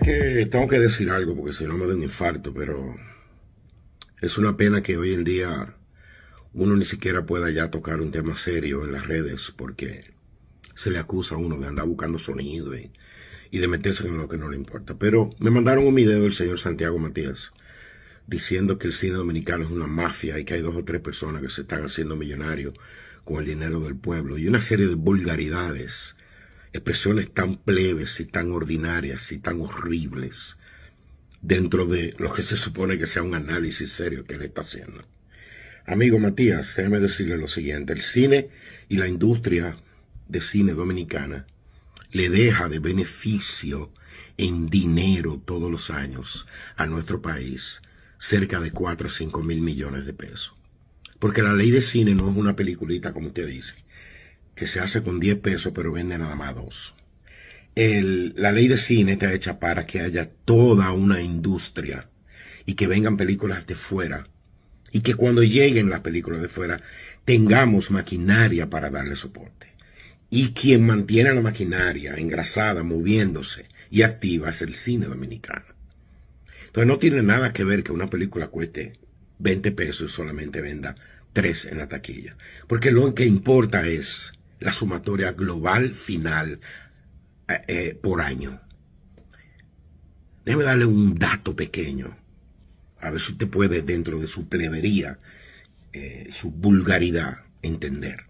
que tengo que decir algo, porque si no me da un infarto, pero es una pena que hoy en día uno ni siquiera pueda ya tocar un tema serio en las redes, porque se le acusa a uno de andar buscando sonido y, y de meterse en lo que no le importa. Pero me mandaron un video del señor Santiago Matías diciendo que el cine dominicano es una mafia y que hay dos o tres personas que se están haciendo millonarios con el dinero del pueblo y una serie de vulgaridades expresiones tan plebes y tan ordinarias y tan horribles dentro de lo que se supone que sea un análisis serio que él está haciendo. Amigo Matías, déjeme decirle lo siguiente, el cine y la industria de cine dominicana le deja de beneficio en dinero todos los años a nuestro país cerca de 4 o 5 mil millones de pesos. Porque la ley de cine no es una peliculita, como usted dice, que se hace con 10 pesos, pero vende nada más dos. El, la ley de cine está hecha para que haya toda una industria y que vengan películas de fuera y que cuando lleguen las películas de fuera tengamos maquinaria para darle soporte. Y quien mantiene la maquinaria engrasada, moviéndose y activa es el cine dominicano. Entonces no tiene nada que ver que una película cueste 20 pesos y solamente venda 3 en la taquilla. Porque lo que importa es la sumatoria global final eh, eh, por año. Déjeme darle un dato pequeño, a ver si usted puede, dentro de su plebería, eh, su vulgaridad, entender.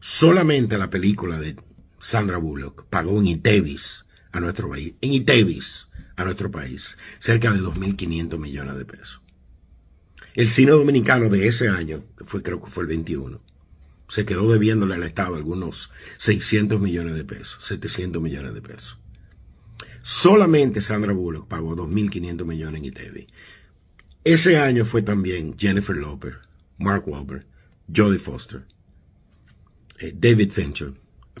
Solamente la película de Sandra Bullock pagó en Itevis a nuestro país, en a nuestro país, cerca de 2.500 millones de pesos. El cine dominicano de ese año, que fue, creo que fue el 21, se quedó debiéndole al Estado algunos 600 millones de pesos, 700 millones de pesos. Solamente Sandra Bullock pagó 2.500 millones en ITV. Ese año fue también Jennifer Lopez, Mark Wahlberg, Jodie Foster, eh, David Fincher.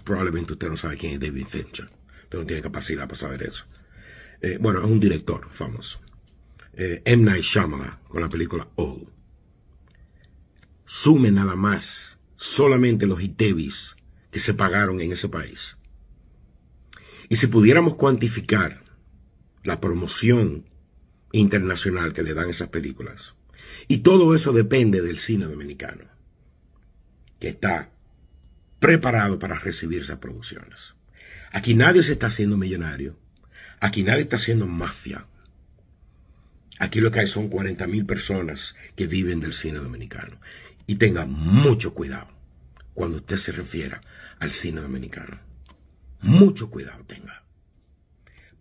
Probablemente usted no sabe quién es David Fincher. Usted no tiene capacidad para saber eso. Eh, bueno, es un director famoso. Eh, M. Night Shyamalan con la película All. Sume nada más solamente los ITEVIS que se pagaron en ese país. Y si pudiéramos cuantificar la promoción internacional que le dan esas películas, y todo eso depende del cine dominicano, que está preparado para recibir esas producciones. Aquí nadie se está haciendo millonario, aquí nadie está haciendo mafia. Aquí lo que hay son 40 mil personas que viven del cine dominicano. Y tenga mucho cuidado cuando usted se refiera al cine dominicano. Mucho cuidado tenga.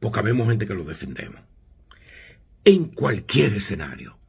Porque habemos gente que lo defendemos. En cualquier escenario.